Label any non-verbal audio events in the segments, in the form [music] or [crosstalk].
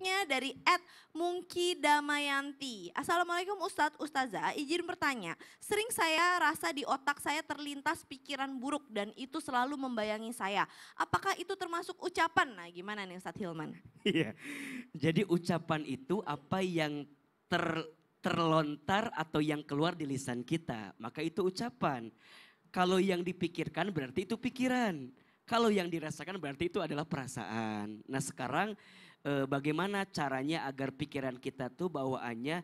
berikutnya dari Ed Mungki Damayanti. Assalamualaikum Ustadz Ustazah, izin bertanya. Sering saya rasa di otak saya terlintas pikiran buruk dan itu selalu membayangi saya. Apakah itu termasuk ucapan? Nah gimana nih Ustadz Hilman? [laughs] Iya, jadi ucapan itu apa yang ter, terlontar atau yang keluar di lisan kita. Maka itu ucapan. Kalau yang dipikirkan berarti itu pikiran. Kalau yang dirasakan berarti itu adalah perasaan. Nah sekarang e, bagaimana caranya agar pikiran kita tuh bawaannya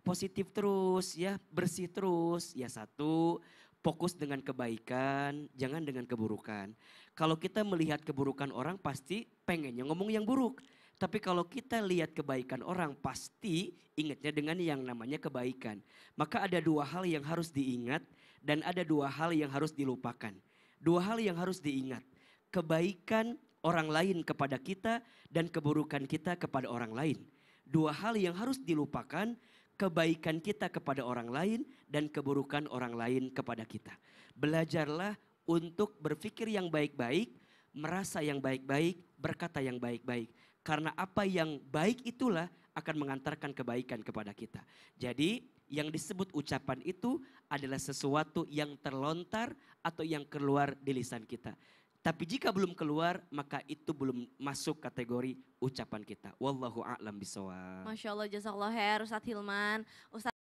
positif terus ya, bersih terus. Ya satu, fokus dengan kebaikan, jangan dengan keburukan. Kalau kita melihat keburukan orang pasti pengennya ngomong yang buruk. Tapi kalau kita lihat kebaikan orang pasti ingatnya dengan yang namanya kebaikan. Maka ada dua hal yang harus diingat dan ada dua hal yang harus dilupakan. Dua hal yang harus diingat kebaikan orang lain kepada kita dan keburukan kita kepada orang lain. Dua hal yang harus dilupakan, kebaikan kita kepada orang lain dan keburukan orang lain kepada kita. Belajarlah untuk berpikir yang baik-baik, merasa yang baik-baik, berkata yang baik-baik. Karena apa yang baik itulah akan mengantarkan kebaikan kepada kita. Jadi yang disebut ucapan itu adalah sesuatu yang terlontar atau yang keluar di lisan kita. Tapi jika belum keluar, maka itu belum masuk kategori ucapan kita. Wallahu a'lam bisawab. Masya Allah, jazakallah khair Ustaz Hilman. Ustaz